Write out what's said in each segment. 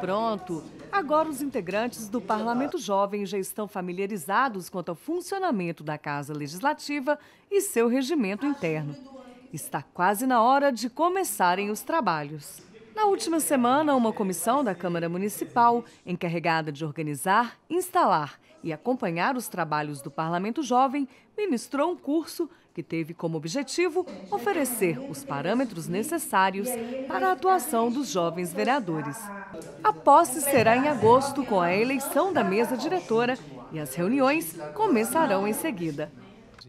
Pronto! Agora os integrantes do Parlamento Jovem já estão familiarizados quanto ao funcionamento da Casa Legislativa e seu regimento interno. Está quase na hora de começarem os trabalhos. Na última semana, uma comissão da Câmara Municipal, encarregada de organizar, instalar e acompanhar os trabalhos do Parlamento Jovem, ministrou um curso que teve como objetivo oferecer os parâmetros necessários para a atuação dos jovens vereadores. A posse será em agosto, com a eleição da mesa diretora, e as reuniões começarão em seguida.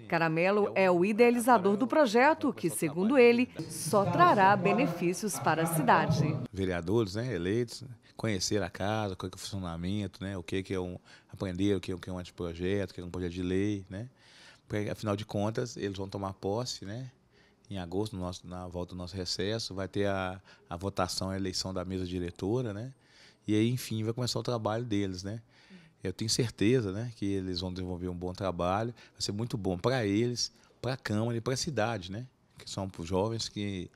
Caramelo é o é idealizador do projeto, que, segundo ele, só trará benefícios para a cidade. Vereadores né, eleitos, né, conhecer a casa, qual é, é o funcionamento, né, o que é, é um. aprender o que é um anteprojeto, o que é um projeto de lei, né? Porque, afinal de contas, eles vão tomar posse, né? Em agosto, no nosso, na volta do nosso recesso, vai ter a, a votação, a eleição da mesa diretora, né? E aí, enfim, vai começar o trabalho deles, né? Eu tenho certeza né, que eles vão desenvolver um bom trabalho, vai ser muito bom para eles, para a Câmara e para a cidade, né? que são jovens que,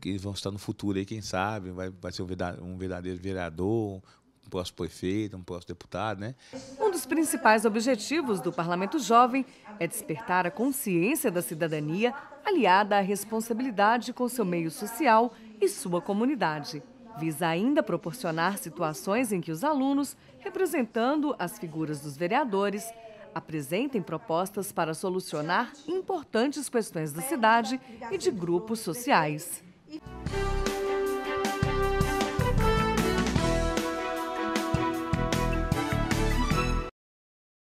que vão estar no futuro aí, quem sabe, vai, vai ser um verdadeiro vereador, um próximo prefeito, um próximo deputado, né? Um dos principais objetivos do Parlamento Jovem é despertar a consciência da cidadania aliada à responsabilidade com seu meio social e sua comunidade visa ainda proporcionar situações em que os alunos, representando as figuras dos vereadores, apresentem propostas para solucionar importantes questões da cidade e de grupos sociais.